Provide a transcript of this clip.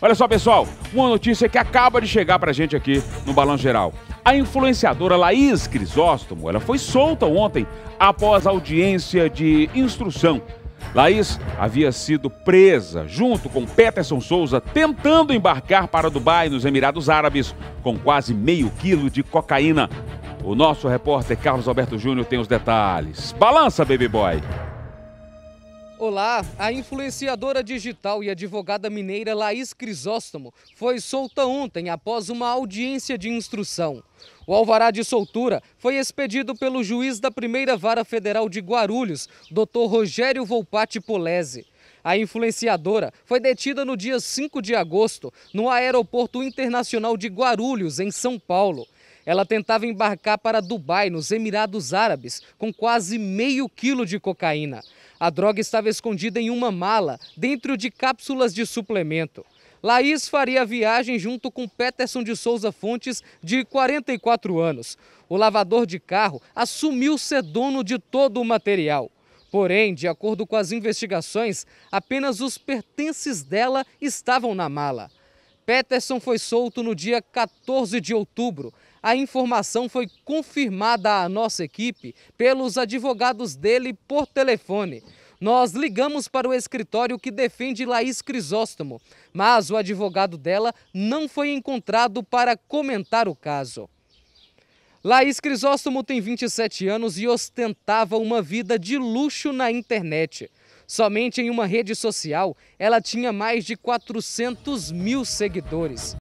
Olha só, pessoal, uma notícia que acaba de chegar pra gente aqui no Balanço Geral. A influenciadora Laís Crisóstomo, ela foi solta ontem após audiência de instrução. Laís havia sido presa junto com Peterson Souza tentando embarcar para Dubai, nos Emirados Árabes, com quase meio quilo de cocaína. O nosso repórter Carlos Alberto Júnior tem os detalhes. Balança, baby boy! Olá, a influenciadora digital e advogada mineira Laís Crisóstomo foi solta ontem após uma audiência de instrução. O alvará de soltura foi expedido pelo juiz da primeira vara federal de Guarulhos, Dr. Rogério Volpati Polese. A influenciadora foi detida no dia 5 de agosto no Aeroporto Internacional de Guarulhos, em São Paulo. Ela tentava embarcar para Dubai, nos Emirados Árabes, com quase meio quilo de cocaína. A droga estava escondida em uma mala, dentro de cápsulas de suplemento. Laís faria a viagem junto com Peterson de Souza Fontes, de 44 anos. O lavador de carro assumiu ser dono de todo o material. Porém, de acordo com as investigações, apenas os pertences dela estavam na mala. Peterson foi solto no dia 14 de outubro. A informação foi confirmada à nossa equipe pelos advogados dele por telefone. Nós ligamos para o escritório que defende Laís Crisóstomo, mas o advogado dela não foi encontrado para comentar o caso. Laís Crisóstomo tem 27 anos e ostentava uma vida de luxo na internet. Somente em uma rede social, ela tinha mais de 400 mil seguidores.